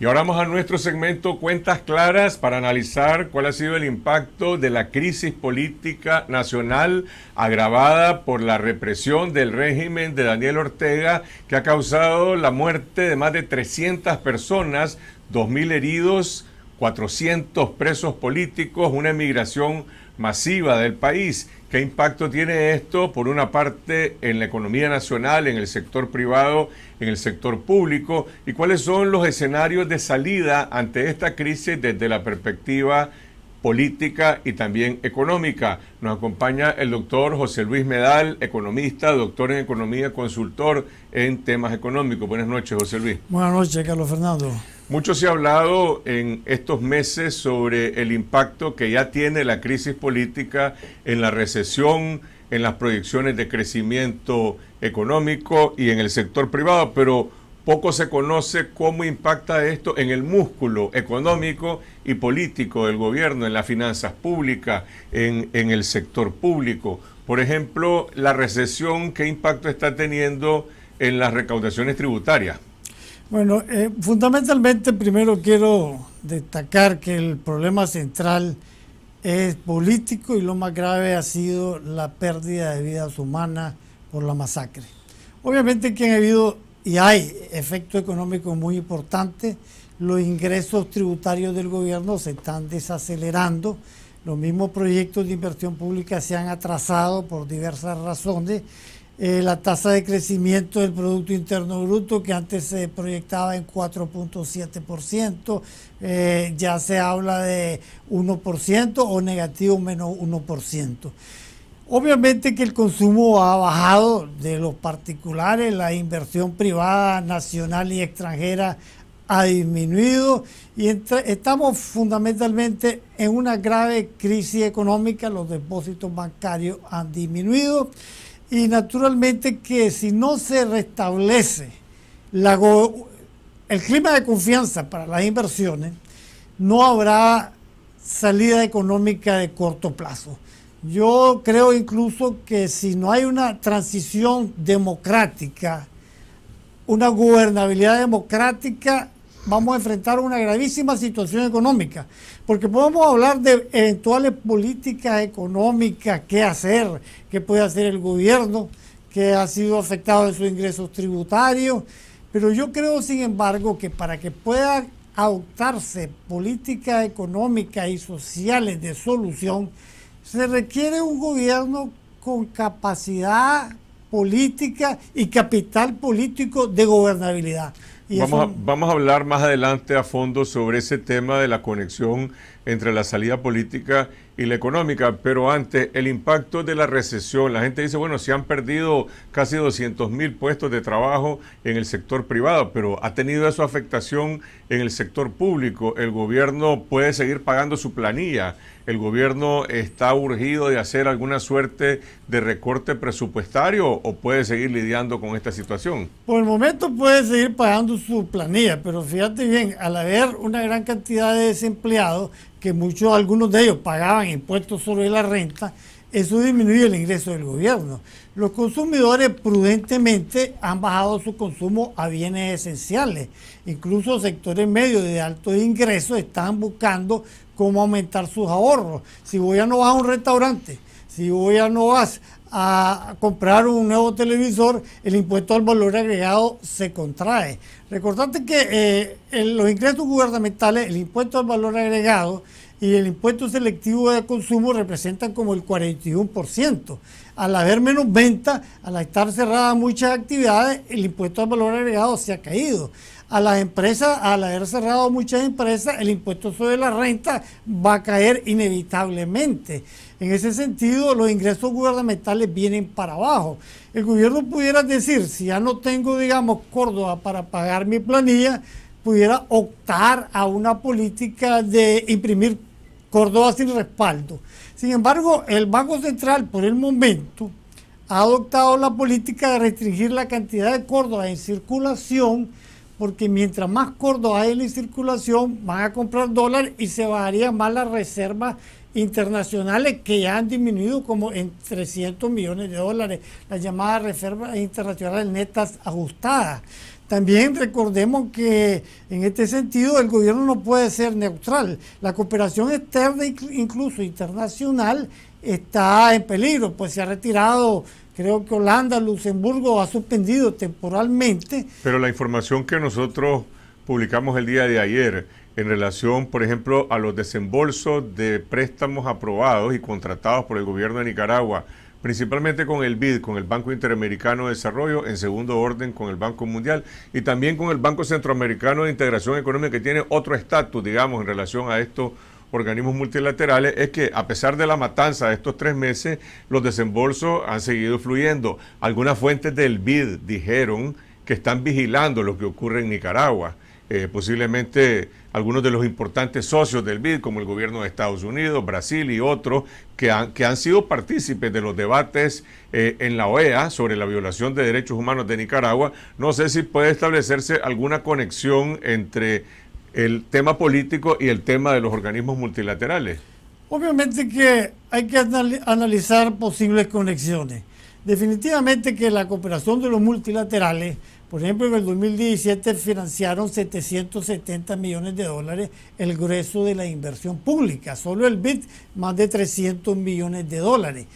Y ahora vamos a nuestro segmento Cuentas Claras para analizar cuál ha sido el impacto de la crisis política nacional agravada por la represión del régimen de Daniel Ortega que ha causado la muerte de más de 300 personas, 2.000 heridos, 400 presos políticos, una emigración masiva del país. ¿Qué impacto tiene esto, por una parte, en la economía nacional, en el sector privado, en el sector público? ¿Y cuáles son los escenarios de salida ante esta crisis desde la perspectiva política y también económica? Nos acompaña el doctor José Luis Medal, economista, doctor en economía, consultor en temas económicos. Buenas noches, José Luis. Buenas noches, Carlos Fernando. Mucho se ha hablado en estos meses sobre el impacto que ya tiene la crisis política en la recesión, en las proyecciones de crecimiento económico y en el sector privado, pero poco se conoce cómo impacta esto en el músculo económico y político del gobierno, en las finanzas públicas, en, en el sector público. Por ejemplo, la recesión, ¿qué impacto está teniendo en las recaudaciones tributarias? Bueno, eh, fundamentalmente primero quiero destacar que el problema central es político y lo más grave ha sido la pérdida de vidas humanas por la masacre. Obviamente que han habido y hay efecto económico muy importante, los ingresos tributarios del gobierno se están desacelerando, los mismos proyectos de inversión pública se han atrasado por diversas razones eh, la tasa de crecimiento del Producto Interno Bruto, que antes se proyectaba en 4.7%, eh, ya se habla de 1% o negativo menos 1%. Obviamente que el consumo ha bajado de los particulares, la inversión privada nacional y extranjera ha disminuido y estamos fundamentalmente en una grave crisis económica, los depósitos bancarios han disminuido y naturalmente que si no se restablece el clima de confianza para las inversiones, no habrá salida económica de corto plazo. Yo creo incluso que si no hay una transición democrática, una gobernabilidad democrática, vamos a enfrentar una gravísima situación económica, porque podemos hablar de eventuales políticas económicas, qué hacer, qué puede hacer el gobierno, que ha sido afectado en sus ingresos tributarios, pero yo creo, sin embargo, que para que pueda adoptarse políticas económicas y sociales de solución, se requiere un gobierno con capacidad política y capital político de gobernabilidad vamos, a, vamos a hablar más adelante a fondo sobre ese tema de la conexión entre la salida política y la económica, pero antes el impacto de la recesión. La gente dice, bueno, se han perdido casi 200 mil puestos de trabajo en el sector privado, pero ¿ha tenido esa afectación en el sector público? ¿El gobierno puede seguir pagando su planilla? ¿El gobierno está urgido de hacer alguna suerte de recorte presupuestario o puede seguir lidiando con esta situación? Por el momento puede seguir pagando su planilla, pero fíjate bien, al haber una gran cantidad de desempleados, que muchos, algunos de ellos pagaban impuestos sobre la renta, eso disminuye el ingreso del gobierno. Los consumidores prudentemente han bajado su consumo a bienes esenciales. Incluso sectores medios de alto ingreso están buscando cómo aumentar sus ahorros. Si voy ya no vas a un restaurante, si voy ya no vas a comprar un nuevo televisor, el impuesto al valor agregado se contrae. Recordate que eh, los ingresos gubernamentales, el impuesto al valor agregado y el impuesto selectivo de consumo representan como el 41%. Al haber menos ventas, al estar cerradas muchas actividades, el impuesto al valor agregado se ha caído. A las empresas, al haber cerrado muchas empresas, el impuesto sobre la renta va a caer inevitablemente. En ese sentido, los ingresos gubernamentales vienen para abajo. El gobierno pudiera decir, si ya no tengo, digamos, Córdoba para pagar mi planilla, pudiera optar a una política de imprimir Córdoba sin respaldo. Sin embargo, el Banco Central, por el momento, ha adoptado la política de restringir la cantidad de Córdoba en circulación, porque mientras más Córdoba hay en circulación, van a comprar dólar y se bajaría más las reservas internacionales que ya han disminuido como en 300 millones de dólares, las llamadas reservas internacionales netas ajustadas. También recordemos que en este sentido el gobierno no puede ser neutral. La cooperación externa, incluso internacional, está en peligro, pues se ha retirado creo que Holanda, Luxemburgo ha suspendido temporalmente. Pero la información que nosotros publicamos el día de ayer en relación, por ejemplo, a los desembolsos de préstamos aprobados y contratados por el gobierno de Nicaragua, principalmente con el BID, con el Banco Interamericano de Desarrollo, en segundo orden con el Banco Mundial y también con el Banco Centroamericano de Integración Económica, que tiene otro estatus, digamos, en relación a estos organismos multilaterales, es que a pesar de la matanza de estos tres meses, los desembolsos han seguido fluyendo. Algunas fuentes del BID dijeron que están vigilando lo que ocurre en Nicaragua. Eh, posiblemente algunos de los importantes socios del BID, como el gobierno de Estados Unidos, Brasil y otros, que han, sido partícipes de los debates eh, en la OEA sobre la violación de derechos humanos de Nicaragua. No sé si puede establecerse alguna conexión entre el tema político y el tema de los organismos multilaterales. Obviamente que hay que analizar posibles conexiones. Definitivamente que la cooperación de los multilaterales por ejemplo, en el 2017 financiaron 770 millones de dólares el grueso de la inversión pública, solo el BID más de 300 millones de dólares.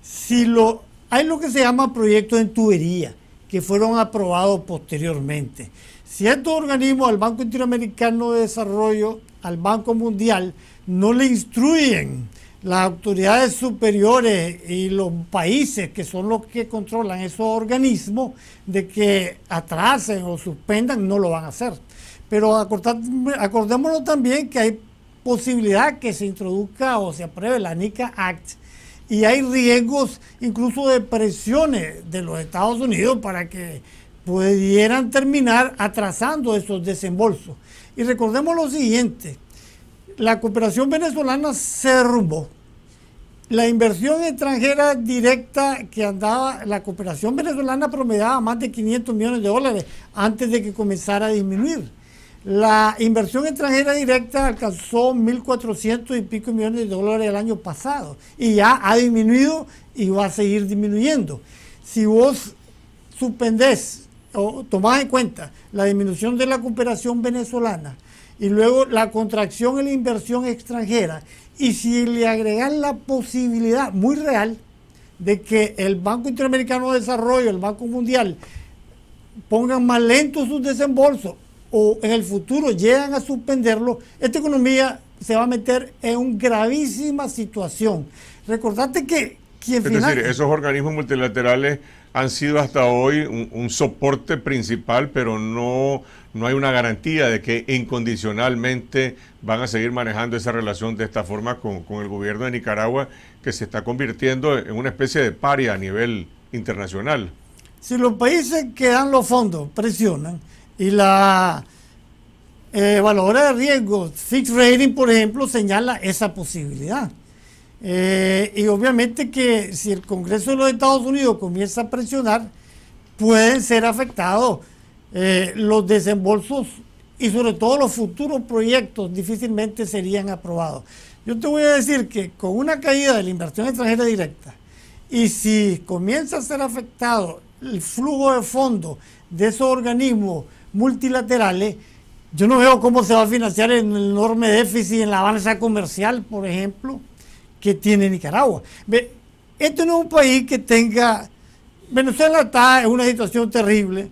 Si lo, hay lo que se llama proyectos en tubería, que fueron aprobados posteriormente. Si estos organismos, al Banco Interamericano de Desarrollo, al Banco Mundial, no le instruyen las autoridades superiores y los países que son los que controlan esos organismos de que atrasen o suspendan no lo van a hacer. Pero acordémonos también que hay posibilidad que se introduzca o se apruebe la NICA Act y hay riesgos incluso de presiones de los Estados Unidos para que pudieran terminar atrasando esos desembolsos. Y recordemos lo siguiente, la cooperación venezolana se derrumbó. La inversión extranjera directa que andaba, la cooperación venezolana promediaba más de 500 millones de dólares antes de que comenzara a disminuir. La inversión extranjera directa alcanzó 1.400 y pico millones de dólares el año pasado y ya ha disminuido y va a seguir disminuyendo. Si vos suspendés o tomás en cuenta la disminución de la cooperación venezolana, y luego la contracción en la inversión extranjera. Y si le agregan la posibilidad muy real de que el Banco Interamericano de Desarrollo, el Banco Mundial, pongan más lento sus desembolsos o en el futuro llegan a suspenderlo, esta economía se va a meter en una gravísima situación. Recordate que quien Es decir, esos organismos multilaterales han sido hasta hoy un soporte principal, pero no no hay una garantía de que incondicionalmente van a seguir manejando esa relación de esta forma con, el gobierno de Nicaragua, que se está convirtiendo en una especie de paria a nivel internacional. Si los países que dan los fondos presionan y la eh, valora de riesgo, fixed Rating, por ejemplo, señala esa posibilidad. Eh, y obviamente que si el Congreso de los Estados Unidos comienza a presionar, pueden ser afectados eh, los desembolsos y sobre todo los futuros proyectos difícilmente serían aprobados. Yo te voy a decir que con una caída de la inversión extranjera directa y si comienza a ser afectado el flujo de fondos de esos organismos multilaterales, yo no veo cómo se va a financiar el enorme déficit en la balanza comercial, por ejemplo, que tiene Nicaragua. Este esto no es un país que tenga... Venezuela está en una situación terrible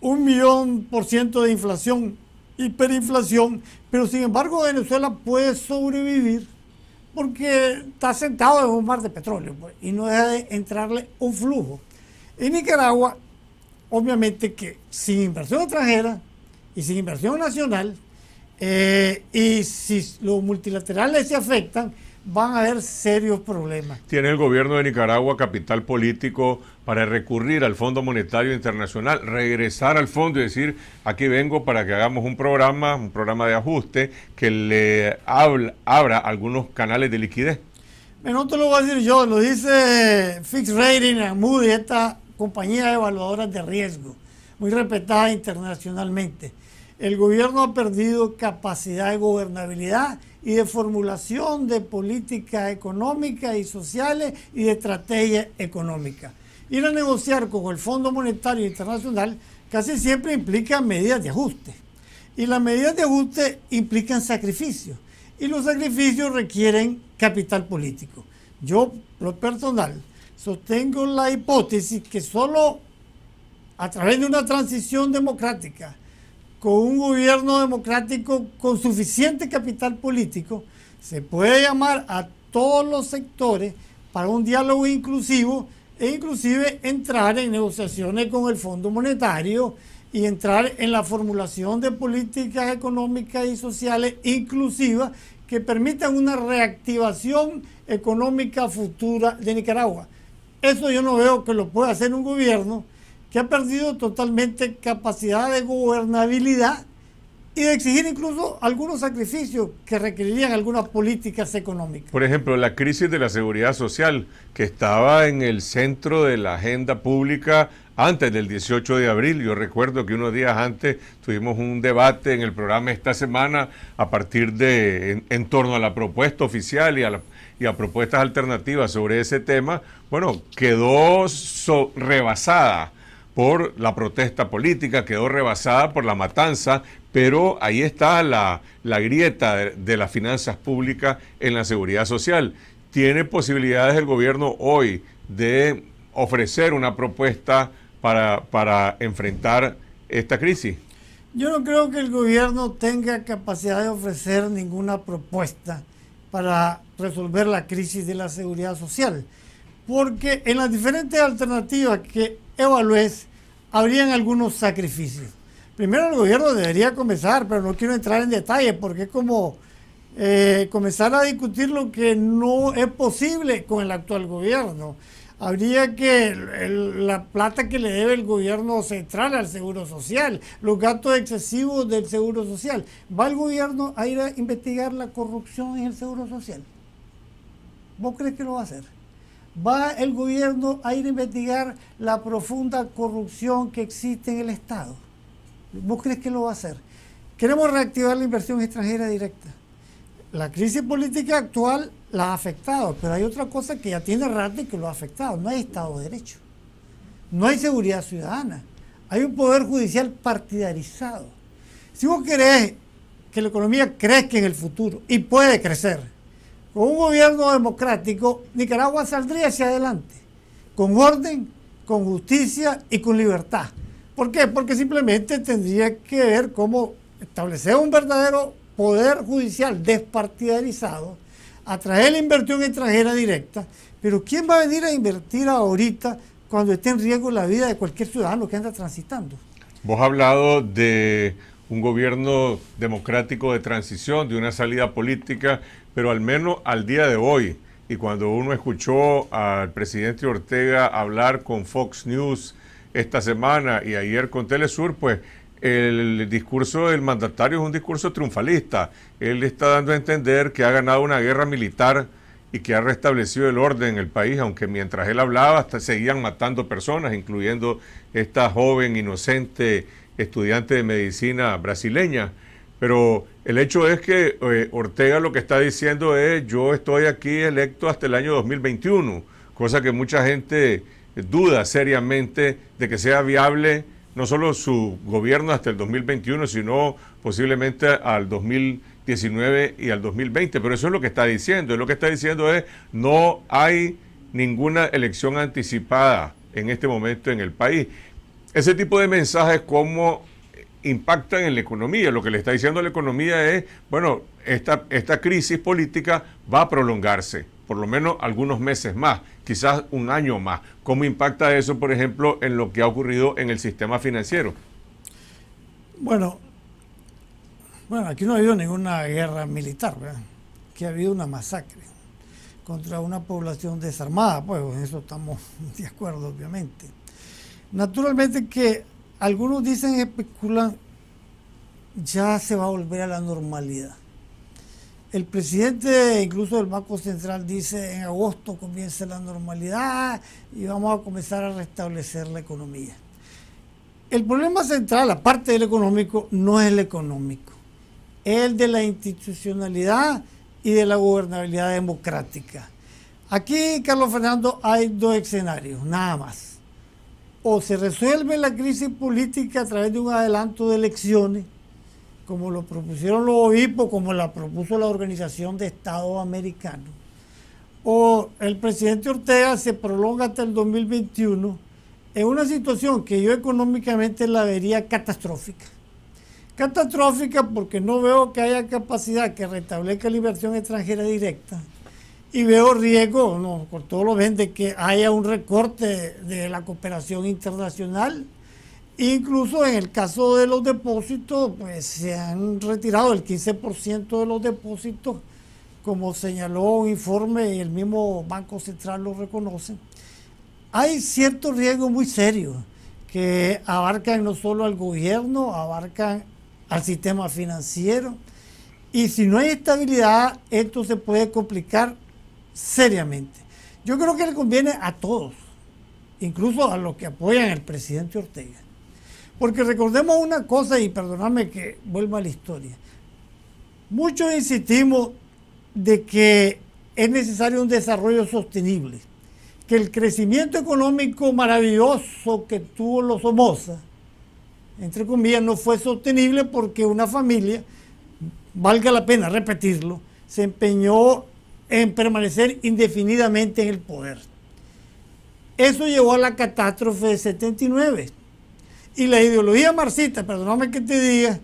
un millón por ciento de inflación, hiperinflación, pero sin embargo Venezuela puede sobrevivir porque está sentado en un mar de petróleo pues, y no deja de entrarle un flujo. En Nicaragua, obviamente que sin inversión extranjera y sin inversión nacional, eh, y si los multilaterales se afectan, van a haber serios problemas. Tiene el gobierno de Nicaragua capital político para recurrir al Fondo Monetario Internacional, regresar al fondo y decir, aquí vengo para que hagamos un programa, un programa de ajuste que le abra algunos canales de liquidez. Bueno, no te lo voy a decir yo, lo dice Fix Rating and Moody, esta compañía de evaluadoras de riesgo, muy respetada internacionalmente. El gobierno ha perdido capacidad de gobernabilidad y de formulación de políticas económicas y sociales y de estrategia económicas. Ir a negociar con el Fondo Monetario Internacional casi siempre implica medidas de ajuste. Y las medidas de ajuste implican sacrificios. Y los sacrificios requieren capital político. Yo, lo personal, sostengo la hipótesis que solo a través de una transición democrática, con un gobierno democrático con suficiente capital político, se puede llamar a todos los sectores para un diálogo inclusivo e inclusive entrar en negociaciones con el Fondo Monetario y entrar en la formulación de políticas económicas y sociales inclusivas que permitan una reactivación económica futura de Nicaragua. Eso yo no veo que lo pueda hacer un gobierno que ha perdido totalmente capacidad de gobernabilidad y de exigir incluso algunos sacrificios que requerirían algunas políticas económicas. Por ejemplo, la crisis de la seguridad social, que estaba en el centro de la agenda pública antes del 18 de abril. Yo recuerdo que unos días antes tuvimos un debate en el programa esta semana a partir de, en, torno a la propuesta oficial y a, y a, propuestas alternativas sobre ese tema. Bueno, quedó rebasada por la protesta política, quedó rebasada por la matanza, pero ahí está la, grieta de, las finanzas públicas en la seguridad social. ¿Tiene posibilidades el gobierno hoy de ofrecer una propuesta para, para enfrentar esta crisis? Yo no creo que el gobierno tenga capacidad de ofrecer ninguna propuesta para resolver la crisis de la seguridad social, porque en las diferentes alternativas que evalúes, habrían algunos sacrificios. Primero el gobierno debería comenzar, pero no quiero entrar en detalle porque es como eh, comenzar a discutir lo que no es posible con el actual gobierno. Habría que la plata que le debe el gobierno central al Seguro Social, los gastos excesivos del Seguro Social. ¿Va el gobierno a ir a investigar la corrupción en el Seguro Social? ¿Vos crees que lo va a hacer? va el gobierno a ir a investigar la profunda corrupción que existe en el Estado. ¿Vos crees que lo va a hacer? Queremos reactivar la inversión extranjera directa. La crisis política actual la ha afectado, pero hay otra cosa que ya tiene rato y que lo ha afectado. No hay Estado de Derecho. No hay seguridad ciudadana. Hay un poder judicial partidarizado. Si vos querés que la economía crezca en el futuro y puede crecer, con un gobierno democrático, Nicaragua saldría hacia adelante, con orden, con justicia y con libertad. ¿Por qué? Porque simplemente tendría que ver cómo establecer un verdadero poder judicial despartidarizado, atraer la inversión extranjera directa, pero ¿quién va a venir a invertir ahorita cuando esté en riesgo la vida de cualquier ciudadano que anda transitando? Vos has hablado de un gobierno democrático de transición, de una salida política pero al menos al día de hoy, y cuando uno escuchó al presidente Ortega hablar con Fox News esta semana y ayer con Telesur, pues el discurso del mandatario es un discurso triunfalista. Él está dando a entender que ha ganado una guerra militar y que ha restablecido el orden en el país, aunque mientras él hablaba seguían matando personas, incluyendo esta joven inocente estudiante de medicina brasileña. Pero el hecho es que eh, Ortega lo que está diciendo es yo estoy aquí electo hasta el año 2021, cosa que mucha gente eh, duda seriamente de que sea viable no solo su gobierno hasta el 2021, sino posiblemente al 2019 y al 2020. Pero eso es lo que está diciendo. es Lo que está diciendo es no hay ninguna elección anticipada en este momento en el país. Ese tipo de mensajes como impactan en la economía. Lo que le está diciendo la economía es, bueno, esta, esta crisis política va a prolongarse por lo menos algunos meses más, quizás un año más. ¿Cómo impacta eso, por ejemplo, en lo que ha ocurrido en el sistema financiero? Bueno, bueno, aquí no ha habido ninguna guerra militar, ¿verdad? Aquí ha habido una masacre contra una población desarmada, pues en eso estamos de acuerdo, obviamente. Naturalmente que algunos dicen, especulan, ya se va a volver a la normalidad. El presidente incluso del Banco Central dice en agosto comienza la normalidad y vamos a comenzar a restablecer la economía. El problema central, aparte del económico, no es el económico, es el de la institucionalidad y de la gobernabilidad democrática. Aquí, Carlos Fernando, hay dos escenarios, nada más o se resuelve la crisis política a través de un adelanto de elecciones, como lo propusieron los OIPO, como la propuso la Organización de Estados Americanos, o el presidente Ortega se prolonga hasta el 2021 en una situación que yo económicamente la vería catastrófica. Catastrófica porque no veo que haya capacidad que restablezca la inversión extranjera directa y veo riesgo, no, por todos los de que haya un recorte de la cooperación internacional. Incluso en el caso de los depósitos, pues se han retirado el 15% de los depósitos, como señaló un informe y el mismo Banco Central lo reconoce. Hay ciertos riesgos muy serios que abarcan no solo al gobierno, abarcan al sistema financiero. Y si no hay estabilidad, esto se puede complicar seriamente. Yo creo que le conviene a todos, incluso a los que apoyan al presidente Ortega. Porque recordemos una cosa y perdonadme que vuelva a la historia. Muchos insistimos de que es necesario un desarrollo sostenible, que el crecimiento económico maravilloso que tuvo los Somoza, entre comillas, no fue sostenible porque una familia, valga la pena repetirlo, se empeñó en permanecer indefinidamente en el poder. Eso llevó a la catástrofe de 79. Y la ideología marxista, perdóname que te diga,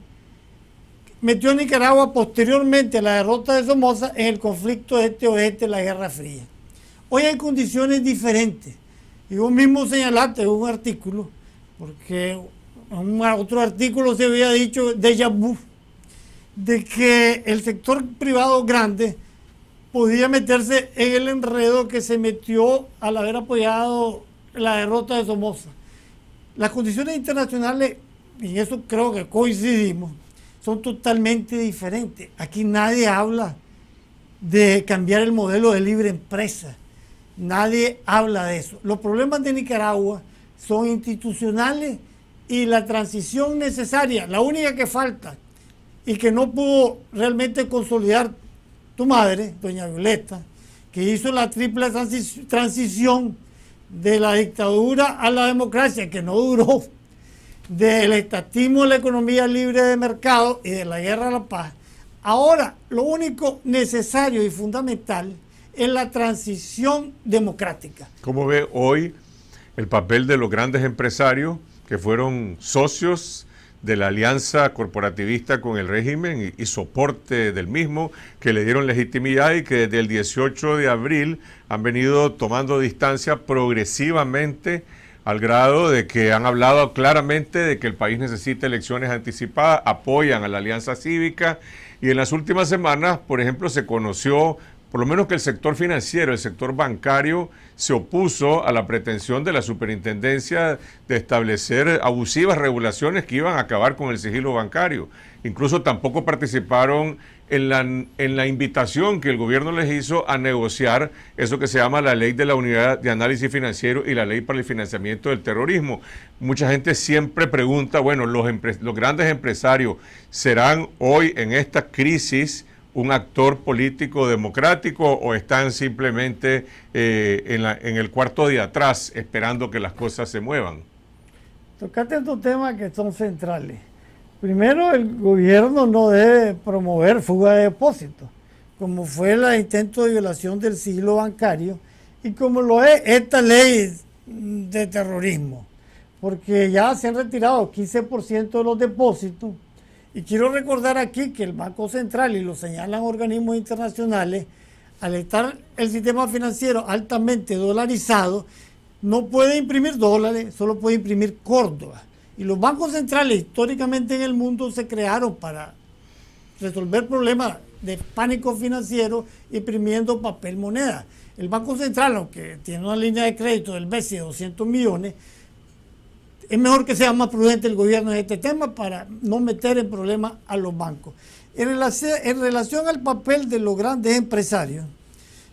metió a Nicaragua posteriormente a la derrota de Somoza en el conflicto este-oeste, la Guerra Fría. Hoy hay condiciones diferentes. Y vos mismo señalaste un artículo, porque otro artículo se había dicho de vu, de que el sector privado grande podía meterse en el enredo que se metió al haber apoyado la derrota de Somoza. Las condiciones internacionales, y eso creo que coincidimos, son totalmente diferentes. Aquí nadie habla de cambiar el modelo de libre empresa. Nadie habla de eso. Los problemas de Nicaragua son institucionales y la transición necesaria, la única que falta y que no pudo realmente consolidar tu madre, doña Violeta, que hizo la triple transición de la dictadura a la democracia, que no duró, del estatismo a la economía libre de mercado y de la guerra a la paz. Ahora, lo único necesario y fundamental es la transición democrática. ¿Cómo ve hoy el papel de los grandes empresarios que fueron socios de la alianza corporativista con el régimen y, soporte del mismo, que le dieron legitimidad y que desde el 18 de abril han venido tomando distancia progresivamente al grado de que han hablado claramente de que el país necesita elecciones anticipadas, apoyan a la alianza cívica y en las últimas semanas, por ejemplo, se conoció por lo menos que el sector financiero, el sector bancario, se opuso a la pretensión de la superintendencia de establecer abusivas regulaciones que iban a acabar con el sigilo bancario. Incluso tampoco participaron en la, en la invitación que el gobierno les hizo a negociar eso que se llama la ley de la unidad de análisis financiero y la ley para el financiamiento del terrorismo. Mucha gente siempre pregunta, bueno, los, los grandes empresarios serán hoy en esta crisis un actor político democrático o están simplemente eh, en, el cuarto de atrás esperando que las cosas se muevan? Tocate dos temas que son centrales. Primero, el gobierno no debe promover fuga de depósitos, como fue el intento de violación del siglo bancario y como lo es esta ley de terrorismo, porque ya se han retirado 15% de los depósitos y quiero recordar aquí que el Banco Central, y lo señalan organismos internacionales, al estar el sistema financiero altamente dolarizado, no puede imprimir dólares, solo puede imprimir Córdoba. Y los bancos centrales históricamente en el mundo se crearon para resolver problemas de pánico financiero imprimiendo papel moneda. El Banco Central, aunque tiene una línea de crédito del BCE de 200 millones, es mejor que sea más prudente el gobierno en este tema para no meter en problema a los bancos. En relación, en relación al papel de los grandes empresarios,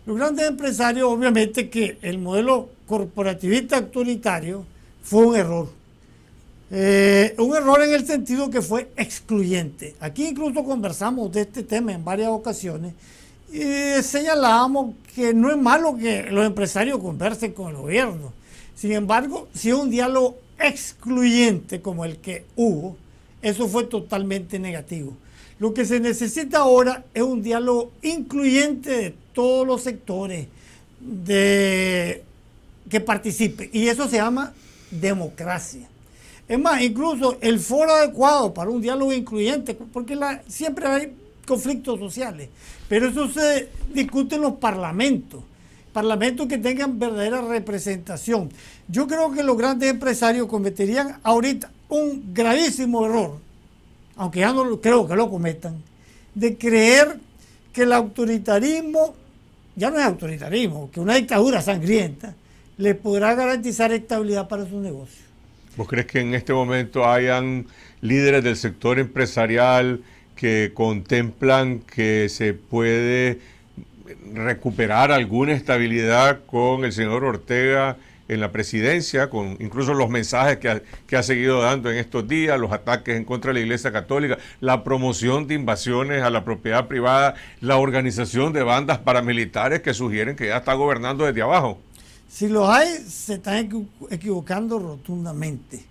los grandes empresarios, obviamente que el modelo corporativista autoritario fue un error. Eh, un error en el sentido que fue excluyente. Aquí incluso conversamos de este tema en varias ocasiones y señalábamos que no es malo que los empresarios conversen con el gobierno. Sin embargo, si es un diálogo excluyente como el que hubo, eso fue totalmente negativo. Lo que se necesita ahora es un diálogo incluyente de todos los sectores que participen. Y eso se llama democracia. Es más, incluso el foro adecuado para un diálogo incluyente, porque siempre hay conflictos sociales, pero eso se discute en los parlamentos parlamentos que tengan verdadera representación. Yo creo que los grandes empresarios cometerían ahorita un gravísimo error, aunque ya no creo que lo cometan, de creer que el autoritarismo, ya no es autoritarismo, que una dictadura sangrienta, les podrá garantizar estabilidad para su negocio. ¿Vos crees que en este momento hayan líderes del sector empresarial que contemplan que se puede recuperar alguna estabilidad con el señor Ortega en la presidencia, con incluso los mensajes que ha, que ha, seguido dando en estos días, los ataques en contra de la Iglesia Católica, la promoción de invasiones a la propiedad privada, la organización de bandas paramilitares que sugieren que ya está gobernando desde abajo. Si los hay, se están equivocando rotundamente,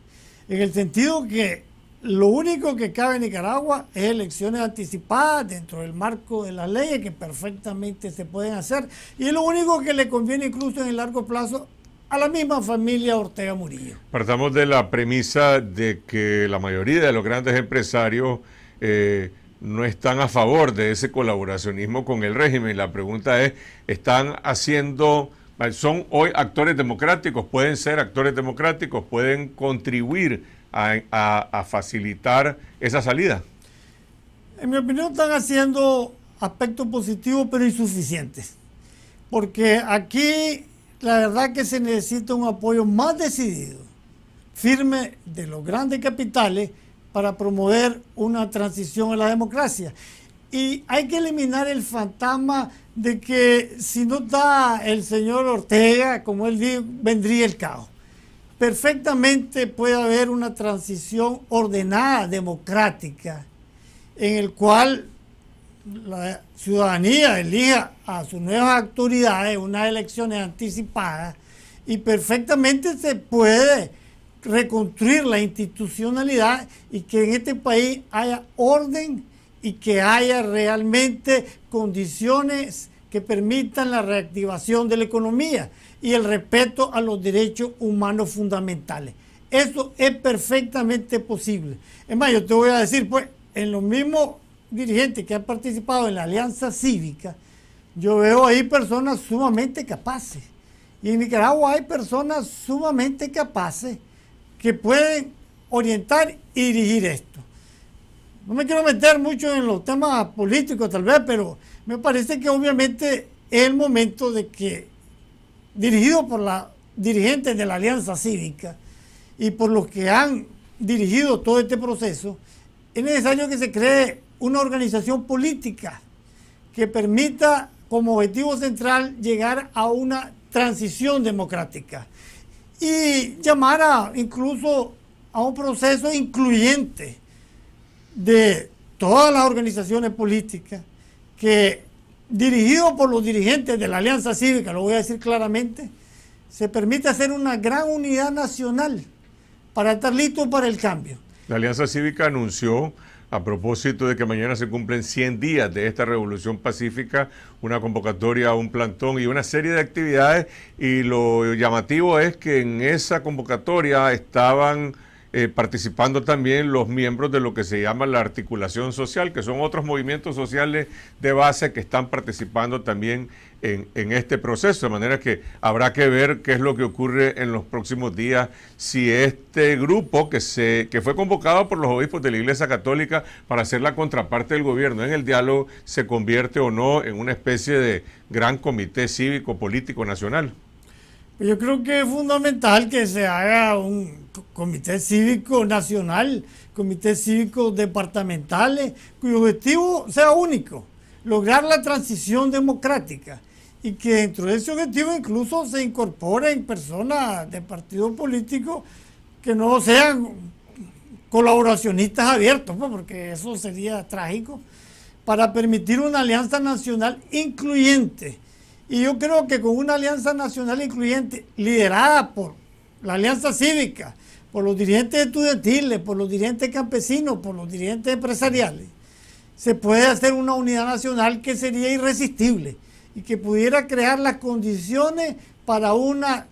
en el sentido que lo único que cabe en Nicaragua es elecciones anticipadas dentro del marco de las leyes que perfectamente se pueden hacer y es lo único que le conviene incluso en el largo plazo a la misma familia Ortega Murillo. Partamos de la premisa de que la mayoría de los grandes empresarios eh, no están a favor de ese colaboracionismo con el régimen. La pregunta es, ¿están haciendo, son hoy actores democráticos? ¿Pueden ser actores democráticos? ¿Pueden contribuir? a, facilitar esa salida? En mi opinión están haciendo aspectos positivos pero insuficientes. Porque aquí la verdad que se necesita un apoyo más decidido, firme de los grandes capitales para promover una transición a la democracia. Y hay que eliminar el fantasma de que si no está el señor Ortega, como él dijo, vendría el caos perfectamente puede haber una transición ordenada, democrática, en el cual la ciudadanía elija a sus nuevas autoridades, unas elecciones anticipadas, y perfectamente se puede reconstruir la institucionalidad y que en este país haya orden y que haya realmente condiciones que permitan la reactivación de la economía y el respeto a los derechos humanos fundamentales. Eso es perfectamente posible. Es más, yo te voy a decir, pues, en los mismos dirigentes que han participado en la Alianza Cívica, yo veo ahí personas sumamente capaces. Y en Nicaragua hay personas sumamente capaces que pueden orientar y dirigir esto. No me quiero meter mucho en los temas políticos tal vez, pero me parece que obviamente es el momento de que, dirigido por los dirigentes de la Alianza Cívica y por los que han dirigido todo este proceso, es necesario que se cree una organización política que permita como objetivo central llegar a una transición democrática y llamar incluso a un proceso incluyente de todas las organizaciones políticas que dirigido por los dirigentes de la Alianza Cívica, lo voy a decir claramente, se permite hacer una gran unidad nacional para estar listo para el cambio. La Alianza Cívica anunció, a propósito de que mañana se cumplen 100 días de esta revolución pacífica, una convocatoria, un plantón y una serie de actividades, y lo llamativo es que en esa convocatoria estaban eh, participando también los miembros de lo que se llama la articulación social, que son otros movimientos sociales de base que están participando también en, este proceso. De manera que habrá que ver qué es lo que ocurre en los próximos días, si este grupo que, se, que fue convocado por los obispos de la Iglesia Católica para ser la contraparte del gobierno en el diálogo se convierte o no en una especie de gran comité cívico político nacional. Yo creo que es fundamental que se haga un comité cívico nacional, comité cívico departamentales, cuyo objetivo sea único, lograr la transición democrática y que dentro de ese objetivo incluso se incorporen personas de partidos políticos que no sean colaboracionistas abiertos, pues, porque eso sería trágico, para permitir una alianza nacional incluyente y yo creo que con una alianza nacional incluyente liderada por la alianza cívica, por los dirigentes estudiantiles, por los dirigentes campesinos, por los dirigentes empresariales, se puede hacer una unidad nacional que sería irresistible y que pudiera crear las condiciones para una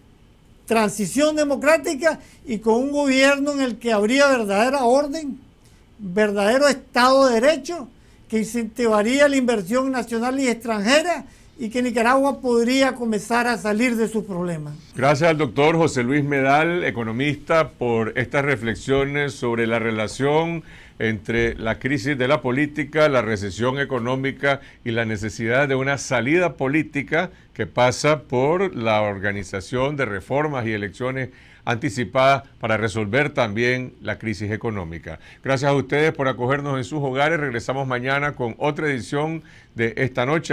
transición democrática y con un gobierno en el que habría verdadera orden, verdadero Estado de Derecho, que incentivaría la inversión nacional y extranjera, y que Nicaragua podría comenzar a salir de sus problemas. Gracias al doctor José Luis Medal, economista, por estas reflexiones sobre la relación entre la crisis de la política, la recesión económica y la necesidad de una salida política que pasa por la organización de reformas y elecciones anticipadas para resolver también la crisis económica. Gracias a ustedes por acogernos en sus hogares. Regresamos mañana con otra edición de esta noche.